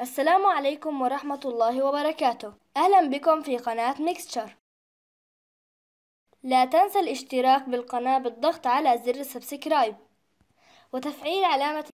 السلام عليكم ورحمة الله وبركاته أهلا بكم في قناة ميكستشر لا تنسى الاشتراك بالقناة بالضغط على زر سبسكرايب وتفعيل علامة